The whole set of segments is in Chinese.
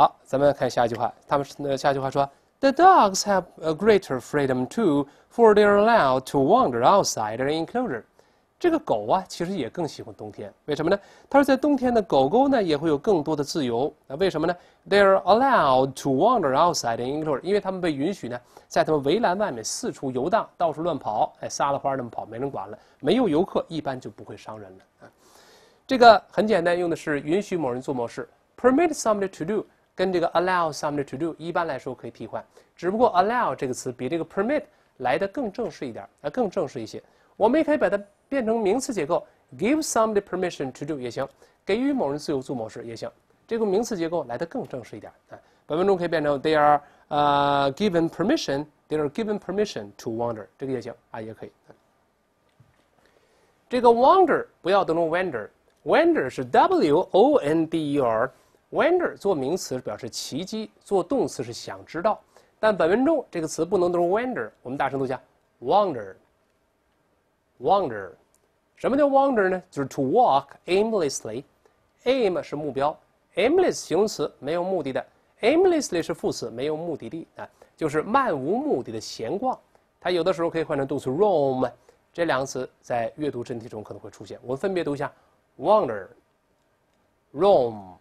好，咱们看下一句话。他们下一句话说：“The dogs have a greater freedom too, for they're allowed to wander outside the enclosure。”这个狗啊，其实也更喜欢冬天。为什么呢？他说，在冬天呢，狗狗呢也会有更多的自由。那为什么呢？They're allowed to wander outside the enclosure，因为他们被允许呢，在他们围栏外面四处游荡，到处乱跑，哎，撒了欢儿那么跑，没人管了，没有游客，一般就不会伤人了。啊，这个很简单，用的是允许某人做某事，permit somebody to do。跟这个 allow somebody to do 一般来说可以替换，只不过 allow 这个词比这个 permit 来的更正式一点，啊，更正式一些。我们也可以把它变成名词结构，give somebody permission to do 也行，给予某人自由做某事也行。这个名词结构来的更正式一点啊。本分钟可以变成 they are uh given permission, they are given permission to wander 这个也行啊，也可以。这个 wander 不要读成 wonder，wonder 是 w o n d e r。Wander 做名词表示奇迹，做动词是想知道。但本文中这个词不能读 w o n d e r 我们大声读一下 w o n d e r w o n d e r 什么叫 w o n d e r 呢？就是 to walk aimlessly。aim 是目标，aimless 形容词，没有目的的；aimlessly 是副词，没有目的地啊，就是漫无目的的闲逛。它有的时候可以换成动词 roam。这两个词在阅读真题中可能会出现，我们分别读一下：wander，roam。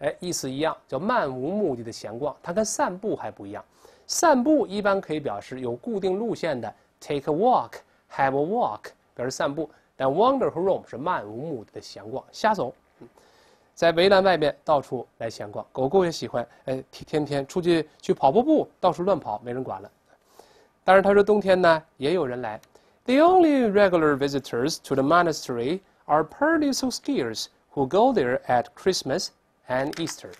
哎，意思一样，叫漫无目的的闲逛。它跟散步还不一样，散步一般可以表示有固定路线的，take a walk，have a walk，表示散步。但 wander 和 roam 是漫无目的的闲逛，瞎走，在围栏外面到处来闲逛。狗狗也喜欢，哎，天天出去去跑跑步，到处乱跑，没人管了。当然，他说冬天呢，也有人来。The only regular visitors to the monastery are p a r i s of skiers who go there at Christmas. And Easter。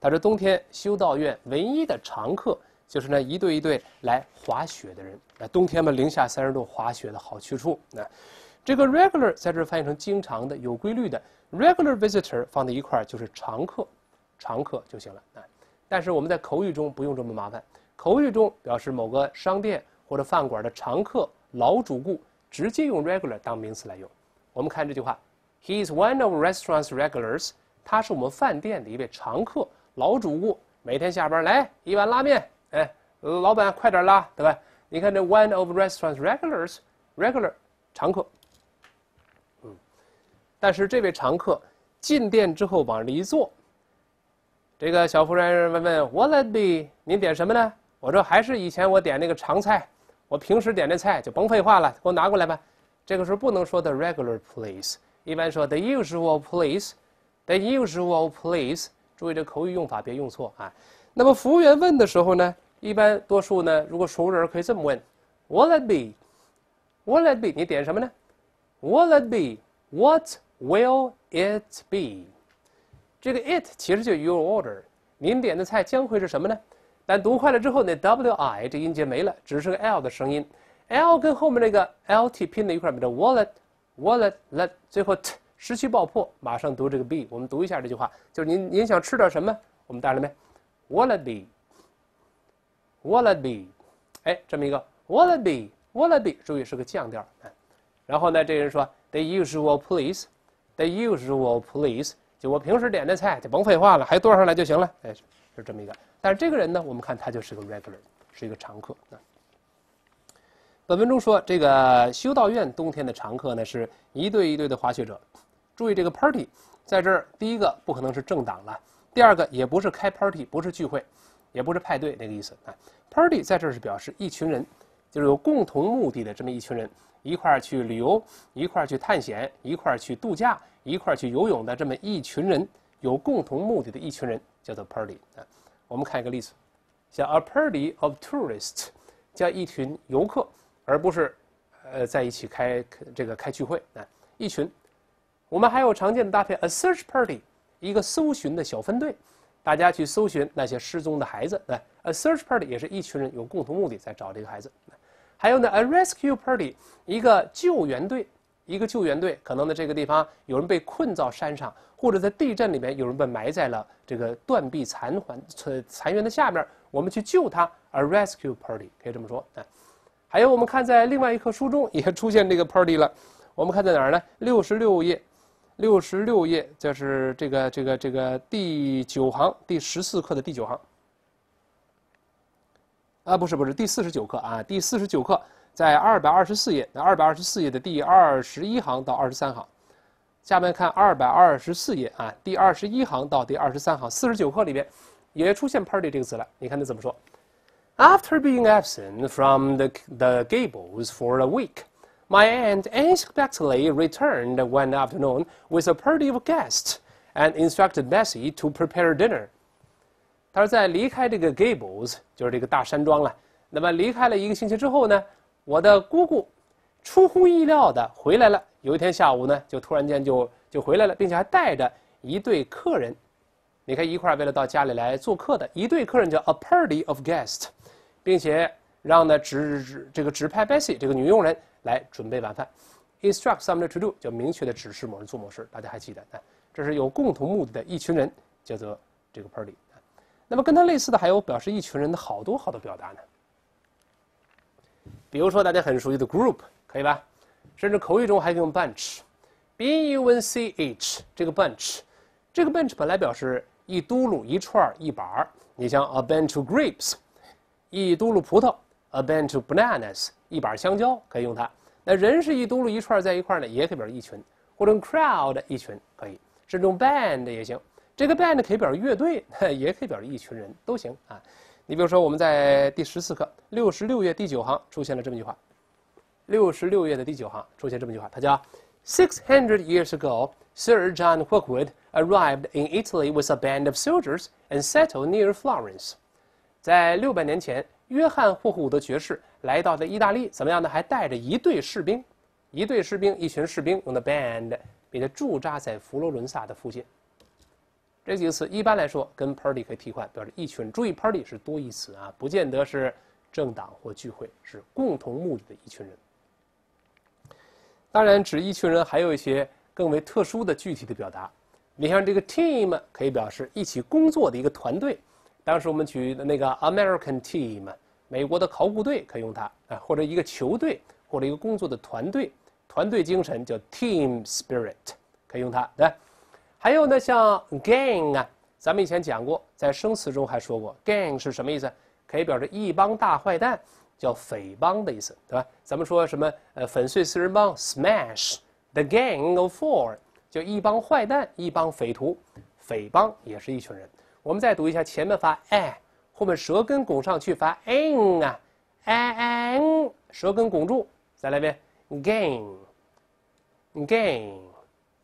表说，冬天修道院唯一的常客就是那一对一对来滑雪的人。那冬天嘛，零下三十度滑雪的好去处。那这个 regular 在这翻译成经常的、有规律的，regular visitor 放在一块儿就是常客，常客就行了。啊，但是我们在口语中不用这么麻烦，口语中表示某个商店或者饭馆的常客、老主顾，直接用 regular 当名词来用。我们看这句话，He is one of restaurant's regulars。他是我们饭店的一位常客、老主顾，每天下班来一碗拉面。哎，老板，快点拉，对吧？你看，这 one of restaurant's regulars，regular，常客。嗯，但是这位常客进店之后往里一坐，这个小服务员问：“What let be？您点什么呢？”我说：“还是以前我点那个常菜，我平时点的菜就甭废话了，给我拿过来吧。”这个时候不能说 the regular please，一般说 the usual please。The usual, please。注意这口语用法，别用错啊。那么服务员问的时候呢，一般多数呢，如果熟人可以这么问：Will it be? Will it be? 你点什么呢？Will it be? What will it be? 这个 it 其实就 your order。您点的菜将会是什么呢？但读快了之后，那 w i 这音节没了，只是个 l 的声音。l 跟后面那个 l t 拼在一块儿，变成 wallet，wallet，let，最后 t。失去爆破，马上读这个 b，我们读一下这句话，就是您您想吃点什么？我们带来了没？Wallaby，Wallaby，哎，这么一个 Wallaby，Wallaby，注意是个降调。然后呢，这人说，The usual please，The usual please，就我平时点的菜，就甭废话了，还端上来就行了。哎，是这么一个。但是这个人呢，我们看他就是个 regular，是一个常客。本文中说，这个修道院冬天的常客呢，是一对一对的滑雪者。注意这个 party，在这儿第一个不可能是政党了，第二个也不是开 party，不是聚会，也不是派对那个意思啊。party 在这儿是表示一群人，就是有共同目的的这么一群人，一块儿去旅游，一块儿去探险，一块儿去度假，一块儿去游泳的这么一群人，有共同目的的一群人叫做 party 啊。我们看一个例子，像 a party of tourists，叫一群游客，而不是，呃，在一起开这个开聚会啊，一群。我们还有常见的搭配，a search party，一个搜寻的小分队，大家去搜寻那些失踪的孩子。对 a search party 也是一群人有共同目的在找这个孩子。还有呢，a rescue party，一个救援队，一个救援队，可能呢这个地方有人被困到山上，或者在地震里面有人被埋在了这个断壁残环残残垣的下面，我们去救他。a rescue party 可以这么说。啊。还有我们看在另外一棵书中也出现这个 party 了，我们看在哪儿呢？六十六页。六十六页就是这个这个这个第九行第十四课的第九行，啊不是不是第四十九课啊第四十九课在二百二十四页那二百二十四页的第二十一行到二十三行，下面看二百二十四页啊第二十一行到第二十三行四十九课里边也出现 party 这个词了，你看他怎么说？After being absent from the the gables for a week. My aunt unexpectedly returned one afternoon with a party of guests and instructed Bessie to prepare dinner。他说，在离开这个 Gables，就是这个大山庄了。那么离开了一个星期之后呢，我的姑姑出乎意料的回来了。有一天下午呢，就突然间就就回来了，并且还带着一对客人，你看一块为了到家里来做客的一对客人叫 a party of guests，并且让呢指指这个指派 Bessie 这个女佣人。来准备晚饭。Instruct somebody to do 就明确的指示某人做某事。大家还记得？哎，这是有共同目的的一群人，叫做这个 party。那么跟它类似的还有表示一群人的好多好多表达呢。比如说大家很熟悉的 group，可以吧？甚至口语中还可以用 bunch，b u n c h 这个 bunch，这个 bunch 本来表示一嘟噜一串一板儿。你像 a bunch of grapes，一嘟噜葡萄。A band of bananas，一把香蕉可以用它。那人是一嘟噜一串在一块儿呢，也可以表示一群，或者 crowd 一群可以，甚至用 band 也行。这个 band 可以表示乐队，也可以表示一群人都行啊。你比如说，我们在第十四课六十六页第九行出现了这么一句话。六十六页的第九行出现这么一句话，它叫：Six hundred years ago, Sir John h o w k w o o d arrived in Italy with a band of soldiers and settled near Florence。在六百年前。约翰·霍霍德爵士来到的意大利怎么样呢？还带着一队士兵，一队士兵，一群士兵。用的 band，给他驻扎在佛罗伦萨的附近。这几个词一般来说跟 party 可以替换，表示一群。注意，party 是多义词啊，不见得是政党或聚会，是共同目的的一群人。当然，指一群人还有一些更为特殊的具体的表达，你像这个 team 可以表示一起工作的一个团队。当时我们举的那个 American team，美国的考古队可以用它啊，或者一个球队，或者一个工作的团队，团队精神叫 team spirit，可以用它对。还有呢，像 gang 啊，咱们以前讲过，在生词中还说过 gang 是什么意思？可以表示一帮大坏蛋，叫匪帮的意思，对吧？咱们说什么呃粉碎四人帮，smash the gang of four，就一帮坏蛋，一帮匪徒，匪帮也是一群人。我们再读一下，前面发 a，后面舌根拱上去发 ng 啊，ng，舌根拱住，再来一遍，gang，gang，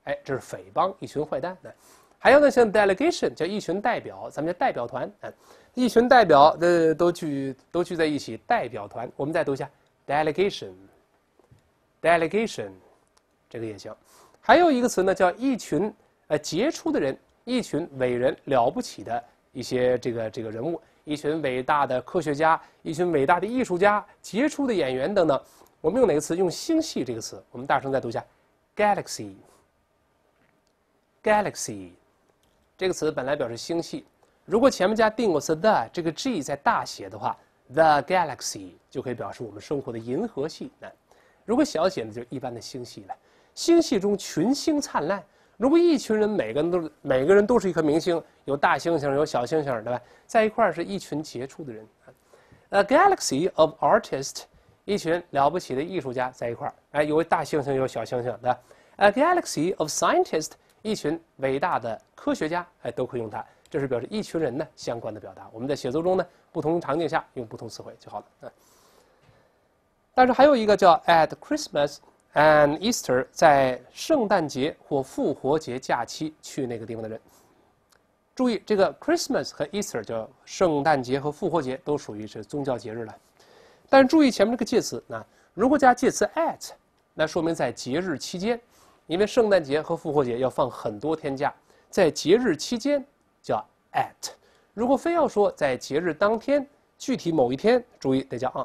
哎，这是匪帮，一群坏蛋。对，还有呢，像 delegation 叫一群代表，咱们叫代表团，哎，一群代表的都聚都聚在一起，代表团。我们再读一下 delegation，delegation，这个也行。还有一个词呢，叫一群呃杰出的人。一群伟人了不起的一些这个这个人物，一群伟大的科学家，一群伟大的艺术家，杰出的演员等等。我们用哪个词？用“星系”这个词。我们大声再读一下：“Galaxy，Galaxy”，这个词本来表示星系。如果前面加定冠词 “the”，这个 “G” 在大写的话，“the Galaxy” 就可以表示我们生活的银河系。如果小写呢，就一般的星系了。星系中群星灿烂。如果一群人，每个人都是每个人都是一颗明星，有大星星，有小星星，对吧？在一块儿是一群杰出的人，a galaxy of artists，一群了不起的艺术家在一块儿，哎，有位大星星，有小星星，对吧？a galaxy of scientists，一群伟大的科学家，哎，都可以用它，这是表示一群人呢相关的表达。我们在写作中呢，不同场景下用不同词汇就好了。啊，但是还有一个叫 at Christmas。And Easter 在圣诞节或复活节假期去那个地方的人。注意，这个 Christmas 和 Easter 叫圣诞节和复活节，都属于是宗教节日了。但注意前面这个介词啊，如果加介词 at，那说明在节日期间，因为圣诞节和复活节要放很多天假，在节日期间叫 at。如果非要说在节日当天，具体某一天，注意得加 on。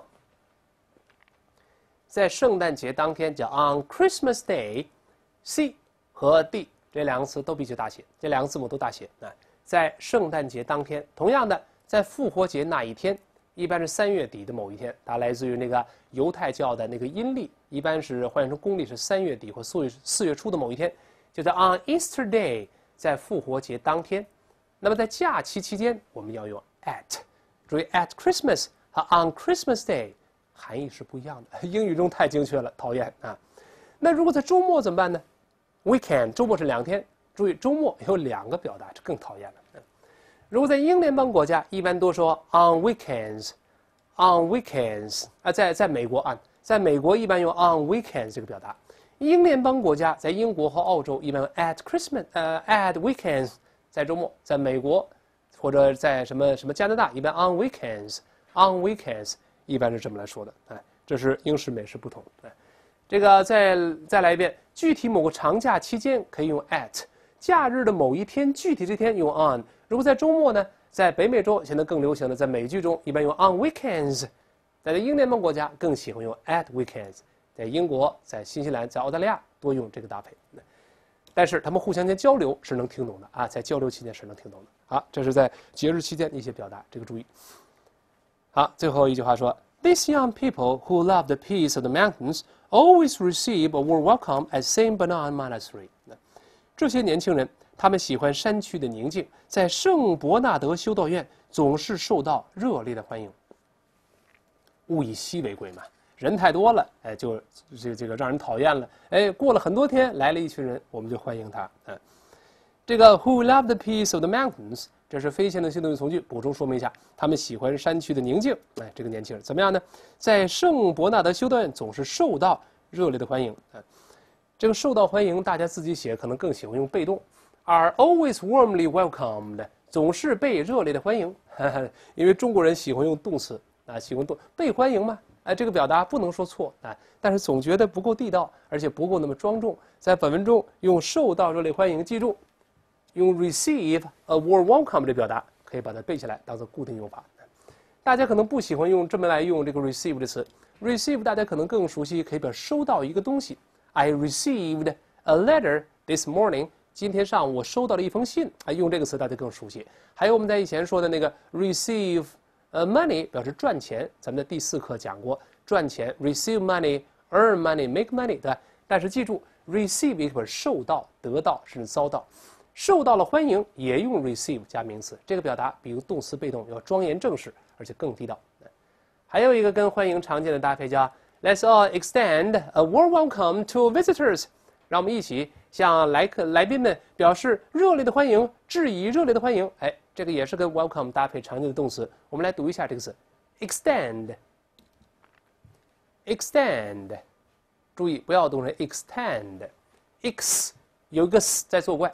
在圣诞节当天叫 on Christmas Day，C 和 D 这两个词都必须大写，这两个字母都大写。啊，在圣诞节当天，同样的，在复活节那一天，一般是三月底的某一天，它来自于那个犹太教的那个阴历，一般是换算成公历是三月底或四月四月初的某一天，就在 on Easter Day，在复活节当天。那么在假期期间，我们要用 at，注意 at Christmas 和 on Christmas Day。含义是不一样的。英语中太精确了，讨厌啊！那如果在周末怎么办呢？Weekend，周末是两天。注意，周末有两个表达，就更讨厌了。如果在英联邦国家，一般都说 On weekends，On weekends 啊，在在美国啊，在美国一般用 On weekends 这个表达。英联邦国家，在英国和澳洲一般用 At Christmas，呃，At weekends，在周末。在美国或者在什么什么加拿大，一般 On weekends，On weekends。一般是这么来说的，哎，这是英式美式不同，哎，这个再再来一遍，具体某个长假期间可以用 at，假日的某一天，具体这天用 on，如果在周末呢，在北美洲显得更流行的，在美剧中一般用 on weekends，在英联邦国家更喜欢用 at weekends，在英国、在新西兰、在澳大利亚多用这个搭配，但是他们互相间交流是能听懂的啊，在交流期间是能听懂的，好，这是在节日期间的一些表达，这个注意。好，最后一句话说：“These young people who love the peace of the mountains always receive or were welcome at Saint Bernard Monastery。”这些年轻人，他们喜欢山区的宁静，在圣伯纳德修道院总是受到热烈的欢迎。物以稀为贵嘛，人太多了，哎，就这这个让人讨厌了。哎，过了很多天，来了一群人，我们就欢迎他。嗯，这个 “Who love the peace of the mountains”。这是非限定性定语从句，补充说明一下，他们喜欢山区的宁静。哎，这个年轻人怎么样呢？在圣伯纳德修道院总是受到热烈的欢迎。啊，这个受到欢迎，大家自己写可能更喜欢用被动，are always warmly welcomed，总是被热烈的欢迎。因为中国人喜欢用动词啊，喜欢动被欢迎嘛。哎，这个表达不能说错啊，但是总觉得不够地道，而且不够那么庄重。在本文中用受到热烈欢迎，记住。用 receive a warm welcome 这表达可以把它背下来，当做固定用法。大家可能不喜欢用这么来用这个 receive 的词。receive 大家可能更熟悉，可以表示收到一个东西。I received a letter this morning。今天上午我收到了一封信。啊，用这个词大家更熟悉。还有我们在以前说的那个 receive a money 表示赚钱，咱们的第四课讲过赚钱，receive money, earn money, make money，对吧？但是记住，receive 表示受到、得到，甚至遭到。受到了欢迎，也用 receive 加名词这个表达，比如动词被动，要庄严正式，而且更地道。还有一个跟欢迎常见的搭配叫 “Let's all extend a warm welcome to visitors”，让我们一起向来客来宾们表示热烈的欢迎，致以热烈的欢迎。哎，这个也是跟 welcome 搭配常见的动词。我们来读一下这个词：extend，extend。注意不要读成 extend，x 有一个 s 在作怪。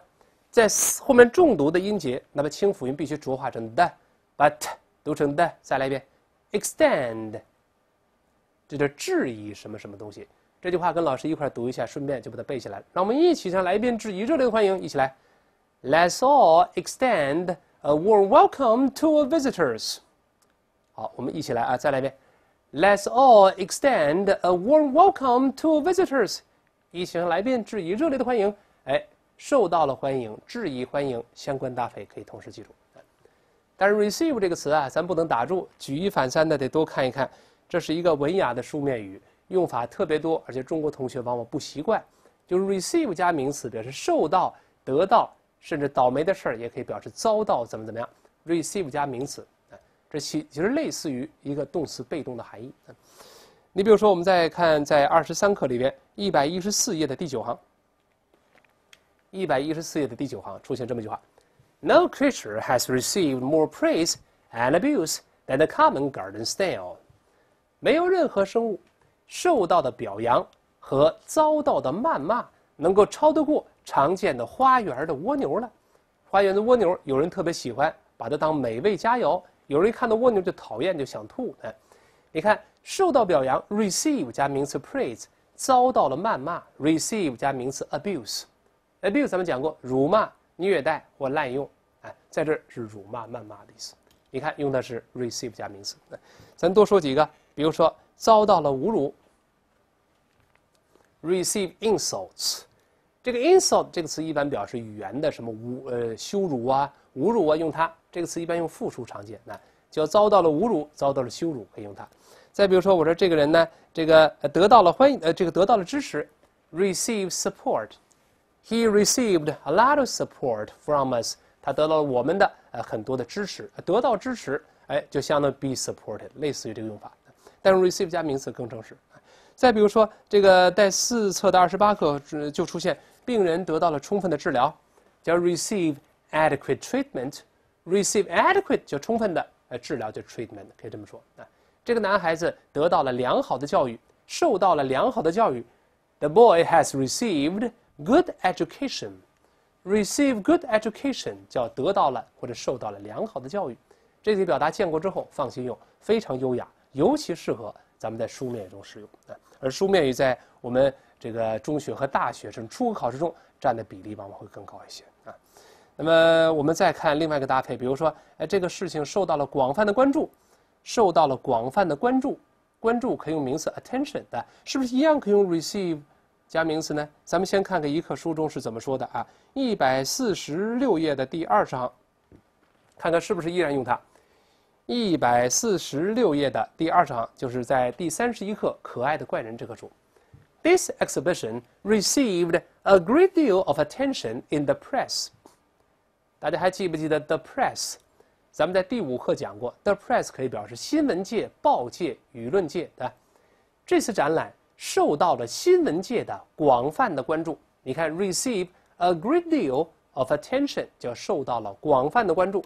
在后面重读的音节，那么轻辅音必须浊化成的 b u t 读成的。再来一遍，extend，这叫质疑什么什么东西。这句话跟老师一块读一下，顺便就把它背下来。让我们一起上来一遍质疑，热烈的欢迎，一起来。Let's all extend a warm welcome to visitors。好，我们一起来啊，再来一遍。Let's all extend a warm welcome to visitors。一起上来一遍质疑，热烈的欢迎。哎。受到了欢迎，质疑欢迎，相关搭配可以同时记住。但是 receive 这个词啊，咱不能打住，举一反三的得多看一看。这是一个文雅的书面语，用法特别多，而且中国同学往往不习惯。就是 receive 加名词，表示受到、得到，甚至倒霉的事儿也可以表示遭到怎么怎么样。receive 加名词，这其其实类似于一个动词被动的含义。你比如说，我们再看在二十三课里边一百一十四页的第九行。一百一十四页的第九行出现这么一句话：“No creature has received more praise and abuse than the common garden snail。”没有任何生物受到的表扬和遭到的谩骂能够超得过常见的花园的蜗牛了。花园的蜗牛有人特别喜欢，把它当美味佳肴；有人一看到蜗牛就讨厌，就想吐。你看，受到表扬 （receive 加名词 praise），遭到了谩骂 （receive 加名词 abuse）。哎，比如咱们讲过辱骂、虐待或滥用，哎，在这是辱骂、谩骂的意思。你看，用的是 receive 加名词。咱多说几个，比如说遭到了侮辱，receive insults。这个 insult 这个词一般表示语言的什么侮呃羞辱啊、侮辱啊，用它这个词一般用复数常见。那叫遭到了侮辱，遭到了羞辱，可以用它。再比如说，我说这个人呢，这个得到了欢迎，呃，这个得到了支持，receive support。He received a lot of support from us。他得到了我们的呃很多的支持，得到支持，哎，就相当于 be supported，类似于这个用法。但是 receive 加名词更正式。再比如说，这个在四册的二十八课就出现，病人得到了充分的治疗，叫 receive adequate treatment。receive adequate 就充分的呃治疗，就 treatment 可以这么说啊。这个男孩子得到了良好的教育，受到了良好的教育，the boy has received。Good education, receive good education 叫得到了或者受到了良好的教育，这些表达见过之后放心用，非常优雅，尤其适合咱们在书面中使用啊。而书面语在我们这个中学和大学生初出国考试中占的比例往往会更高一些啊。那么我们再看另外一个搭配，比如说，哎，这个事情受到了广泛的关注，受到了广泛的关注，关注可以用名词 attention 的，是不是一样可以用 receive？加名词呢？咱们先看看一课书中是怎么说的啊，一百四十六页的第二十行，看看是不是依然用它。一百四十六页的第二十行，就是在第三十一课《可爱的怪人》这课中。This exhibition received a great deal of attention in the press。大家还记不记得 the press？咱们在第五课讲过，the press 可以表示新闻界、报界、舆论界，对吧？这次展览。受到了新闻界的广泛的关注。你看，receive a great deal of attention 就受到了广泛的关注，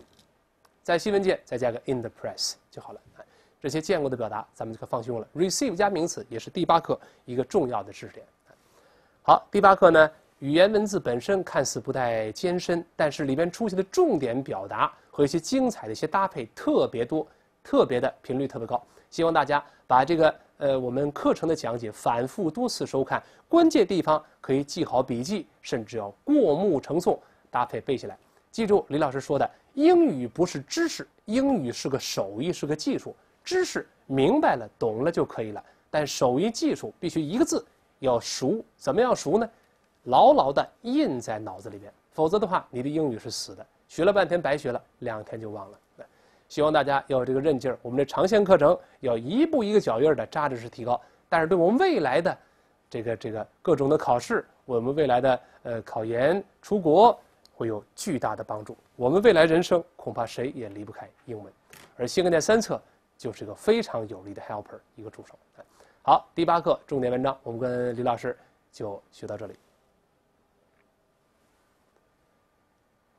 在新闻界再加个 in the press 就好了。这些见过的表达，咱们就可以放心用了。receive 加名词也是第八课一个重要的知识点。好，第八课呢，语言文字本身看似不太艰深，但是里边出现的重点表达和一些精彩的一些搭配特别多，特别的频率特别高。希望大家把这个。呃，我们课程的讲解反复多次收看，关键地方可以记好笔记，甚至要过目成诵，搭配背下来。记住李老师说的，英语不是知识，英语是个手艺，是个技术。知识明白了、懂了就可以了，但手艺、技术必须一个字要熟。怎么样熟呢？牢牢地印在脑子里边，否则的话，你的英语是死的，学了半天白学了，两天就忘了。希望大家要有这个韧劲儿。我们的长线课程要一步一个脚印儿的扎实式提高，但是对我们未来的这个这个各种的考试，我们未来的呃考研、出国会有巨大的帮助。我们未来人生恐怕谁也离不开英文，而新概念三册就是一个非常有力的 helper，一个助手。好，第八课重点文章，我们跟李老师就学到这里。